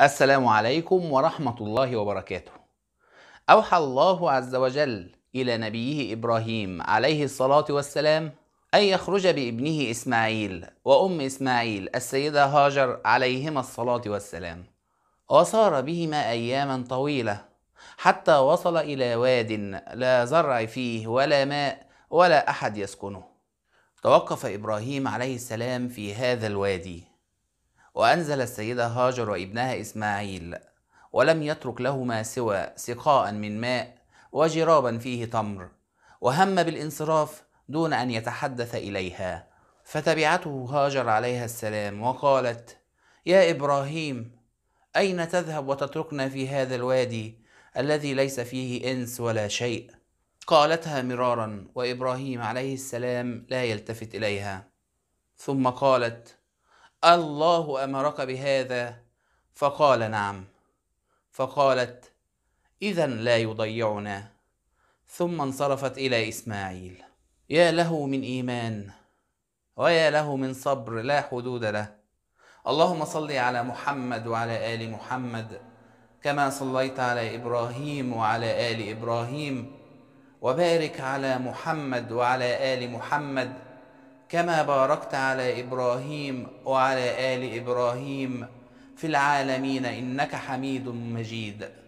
السلام عليكم ورحمة الله وبركاته أوحى الله عز وجل إلى نبيه إبراهيم عليه الصلاة والسلام أن يخرج بابنه إسماعيل وأم إسماعيل السيدة هاجر عليهما الصلاة والسلام وصار بهما أياما طويلة حتى وصل إلى واد لا زرع فيه ولا ماء ولا أحد يسكنه توقف إبراهيم عليه السلام في هذا الوادي وأنزل السيدة هاجر وابنها إسماعيل ولم يترك لهما سوى سقاء من ماء وجرابا فيه تمر وهم بالانصراف دون أن يتحدث إليها فتبعته هاجر عليها السلام وقالت يا إبراهيم أين تذهب وتتركنا في هذا الوادي الذي ليس فيه إنس ولا شيء قالتها مرارا وإبراهيم عليه السلام لا يلتفت إليها ثم قالت الله امرك بهذا فقال نعم فقالت اذا لا يضيعنا ثم انصرفت الى اسماعيل يا له من ايمان ويا له من صبر لا حدود له اللهم صل على محمد وعلى ال محمد كما صليت على ابراهيم وعلى ال ابراهيم وبارك على محمد وعلى ال محمد كما باركت على ابراهيم وعلى ال ابراهيم في العالمين انك حميد مجيد